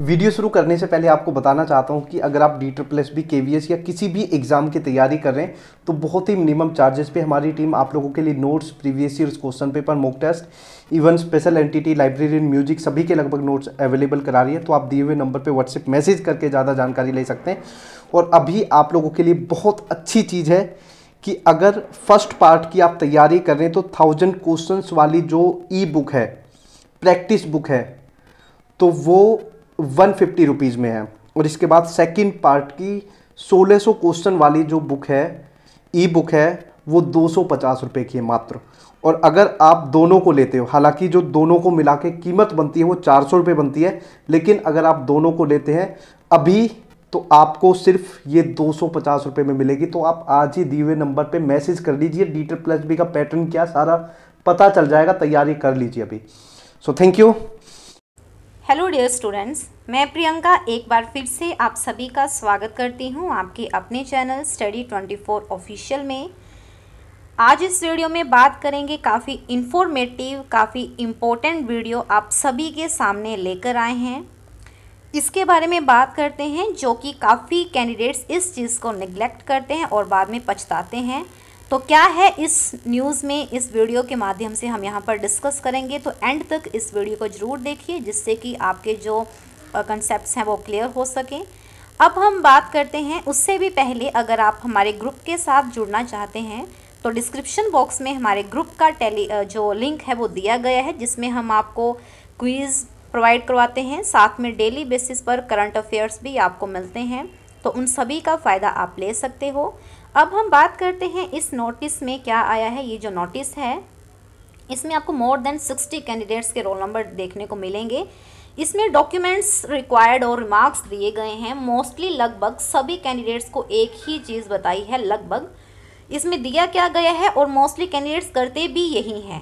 video शुरू करने से पहले आपको बताना चाहता हूँ कि अगर आप D triple S B K V S या किसी भी एग्ज़ाम की तैयारी कर रहे हैं तो बहुत ही मिनिमम चार्जेस पे हमारी टीम आप लोगों के लिए notes previous year question paper mock test even special entity library and music सभी के लगभग नोट्स अवेलेबल करा रही है तो आप दिए हुए नंबर पर व्हाट्सएप मैसेज करके ज़्यादा जानकारी ले सकते हैं और अभी आप लोगों के लिए बहुत अच्छी चीज़ है कि अगर फर्स्ट पार्ट की आप तैयारी कर रहे हैं तो थाउजेंड क्वेश्चन वाली जो ई बुक है प्रैक्टिस बुक है तो वो वन फिफ्टी रुपीज़ में है और इसके बाद सेकंड पार्ट की 1600 सो क्वेश्चन वाली जो बुक है ई बुक है वो दो सौ पचास रुपये की है मात्र और अगर आप दोनों को लेते हो हालांकि जो दोनों को मिला के कीमत बनती है वो चार सौ रुपये बनती है लेकिन अगर आप दोनों को लेते हैं अभी तो आपको सिर्फ ये दो सौ पचास रुपये में मिलेगी तो आप आज ही दिए हुए नंबर पे मैसेज कर लीजिए डीटर प्लस बी का पैटर्न क्या सारा पता चल जाएगा तैयारी कर लीजिए अभी so thank you hello dear students मैं प्रियंका एक बार फिर से आप सभी का स्वागत करती हूं आपके अपने चैनल स्टडी 24 ऑफिशियल में आज इस वीडियो में बात करेंगे काफ़ी इन्फॉर्मेटिव काफ़ी इम्पोर्टेंट वीडियो आप सभी के सामने लेकर आए हैं इसके बारे में बात करते हैं जो कि काफ़ी कैंडिडेट्स इस चीज़ को निगलेक्ट करते हैं और बाद में पछताते हैं तो क्या है इस न्यूज़ में इस वीडियो के माध्यम से हम यहाँ पर डिस्कस करेंगे तो एंड तक इस वीडियो को ज़रूर देखिए जिससे कि आपके जो कंसेप्ट हैं वो क्लियर हो सकें अब हम बात करते हैं उससे भी पहले अगर आप हमारे ग्रुप के साथ जुड़ना चाहते हैं तो डिस्क्रिप्शन बॉक्स में हमारे ग्रुप का टेली जो लिंक है वो दिया गया है जिसमें हम आपको क्विज़ प्रोवाइड करवाते हैं साथ में डेली बेसिस पर करंट अफेयर्स भी आपको मिलते हैं तो उन सभी का फ़ायदा आप ले सकते हो अब हम बात करते हैं इस नोटिस में क्या आया है ये जो नोटिस है इसमें आपको मोर देन सिक्सटी कैंडिडेट्स के रोल नंबर देखने को मिलेंगे इसमें डॉक्यूमेंट्स रिक्वायर्ड और रिमार्क्स दिए गए हैं मोस्टली लगभग सभी कैंडिडेट्स को एक ही चीज़ बताई है लगभग इसमें दिया क्या गया है और मोस्टली कैंडिडेट्स करते भी यही हैं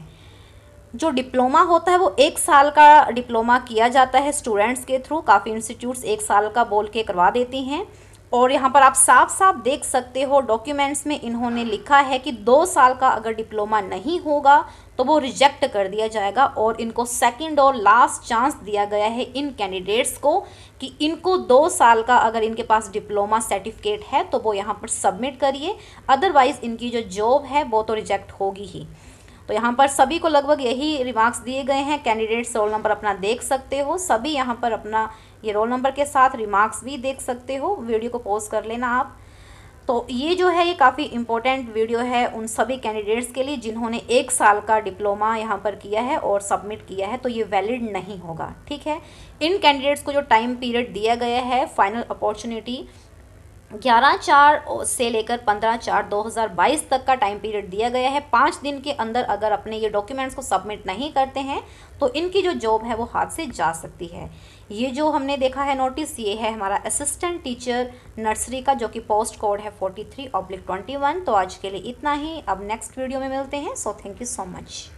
जो डिप्लोमा होता है वो एक साल का डिप्लोमा किया जाता है स्टूडेंट्स के थ्रू काफ़ी इंस्टीट्यूट्स एक साल का बोल के करवा देती हैं और यहाँ पर आप साफ साफ देख सकते हो डॉक्यूमेंट्स में इन्होंने लिखा है कि दो साल का अगर डिप्लोमा नहीं होगा तो वो रिजेक्ट कर दिया जाएगा और इनको सेकंड और लास्ट चांस दिया गया है इन कैंडिडेट्स को कि इनको दो साल का अगर इनके पास डिप्लोमा सर्टिफिकेट है तो वो यहाँ पर सबमिट करिए अदरवाइज़ इनकी जो जॉब है वो तो रिजेक्ट होगी ही तो यहाँ पर सभी को लगभग यही रिमार्क्स दिए गए हैं कैंडिडेट्स रोल नंबर अपना देख सकते हो सभी यहाँ पर अपना ये रोल नंबर के साथ रिमार्क्स भी देख सकते हो वीडियो को पोस्ट कर लेना आप तो ये जो है ये काफ़ी इम्पोर्टेंट वीडियो है उन सभी कैंडिडेट्स के लिए जिन्होंने एक साल का डिप्लोमा यहाँ पर किया है और सबमिट किया है तो ये वैलिड नहीं होगा ठीक है इन कैंडिडेट्स को जो टाइम पीरियड दिया गया है फाइनल अपॉर्चुनिटी ग्यारह चार से लेकर पंद्रह चार 2022 तक का टाइम पीरियड दिया गया है पाँच दिन के अंदर अगर अपने ये डॉक्यूमेंट्स को सबमिट नहीं करते हैं तो इनकी जो जॉब है वो हाथ से जा सकती है ये जो हमने देखा है नोटिस ये है हमारा असिस्टेंट टीचर नर्सरी का जो कि पोस्ट कोड है forty three oblique twenty one तो आज के लिए इतना ही अब नेक्स्ट वीडियो में मिलते हैं so thank you so much